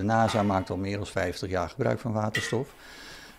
De NASA maakt al meer dan 50 jaar gebruik van waterstof.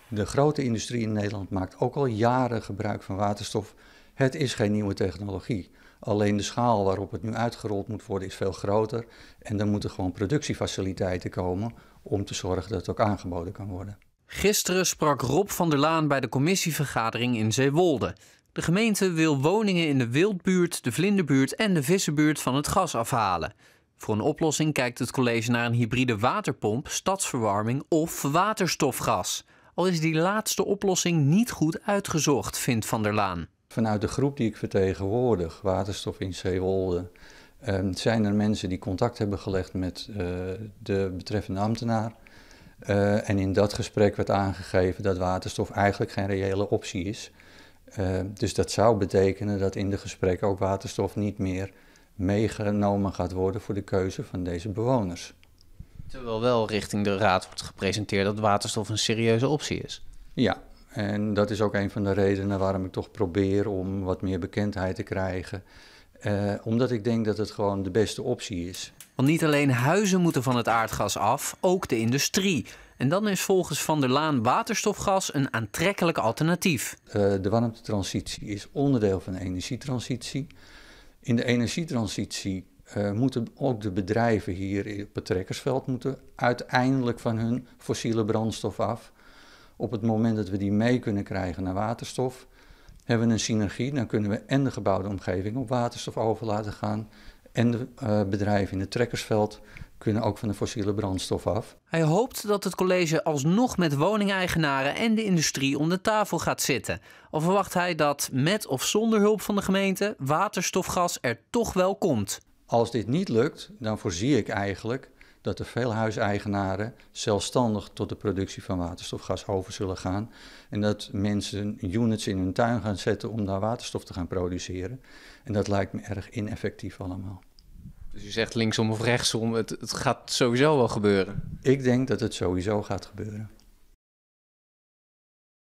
De grote industrie in Nederland maakt ook al jaren gebruik van waterstof. Het is geen nieuwe technologie. Alleen de schaal waarop het nu uitgerold moet worden is veel groter. En dan moeten gewoon productiefaciliteiten komen om te zorgen dat het ook aangeboden kan worden. Gisteren sprak Rob van der Laan bij de commissievergadering in Zeewolde. De gemeente wil woningen in de Wildbuurt, de Vlinderbuurt en de Vissenbuurt van het gas afhalen. Voor een oplossing kijkt het college naar een hybride waterpomp, stadsverwarming of waterstofgas. Al is die laatste oplossing niet goed uitgezocht, vindt Van der Laan. Vanuit de groep die ik vertegenwoordig, Waterstof in Zeewolde, ehm, zijn er mensen die contact hebben gelegd met eh, de betreffende ambtenaar. Eh, en in dat gesprek werd aangegeven dat waterstof eigenlijk geen reële optie is. Eh, dus dat zou betekenen dat in de gesprekken ook waterstof niet meer meegenomen gaat worden voor de keuze van deze bewoners. Terwijl wel richting de Raad wordt gepresenteerd dat waterstof een serieuze optie is. Ja, en dat is ook een van de redenen waarom ik toch probeer om wat meer bekendheid te krijgen. Eh, omdat ik denk dat het gewoon de beste optie is. Want niet alleen huizen moeten van het aardgas af, ook de industrie. En dan is volgens Van der Laan waterstofgas een aantrekkelijk alternatief. Uh, de warmtetransitie is onderdeel van de energietransitie. In de energietransitie eh, moeten ook de bedrijven hier op het trekkersveld moeten uiteindelijk van hun fossiele brandstof af. Op het moment dat we die mee kunnen krijgen naar waterstof, hebben we een synergie. Dan kunnen we en de gebouwde omgeving op waterstof over laten gaan en de eh, bedrijven in het trekkersveld kunnen ook van de fossiele brandstof af. Hij hoopt dat het college alsnog met woningeigenaren en de industrie om de tafel gaat zitten. Al verwacht hij dat met of zonder hulp van de gemeente waterstofgas er toch wel komt. Als dit niet lukt, dan voorzie ik eigenlijk dat er veel huiseigenaren zelfstandig tot de productie van waterstofgas over zullen gaan. En dat mensen units in hun tuin gaan zetten om daar waterstof te gaan produceren. En dat lijkt me erg ineffectief allemaal. Dus je zegt linksom of rechtsom, het, het gaat sowieso wel gebeuren. Ik denk dat het sowieso gaat gebeuren.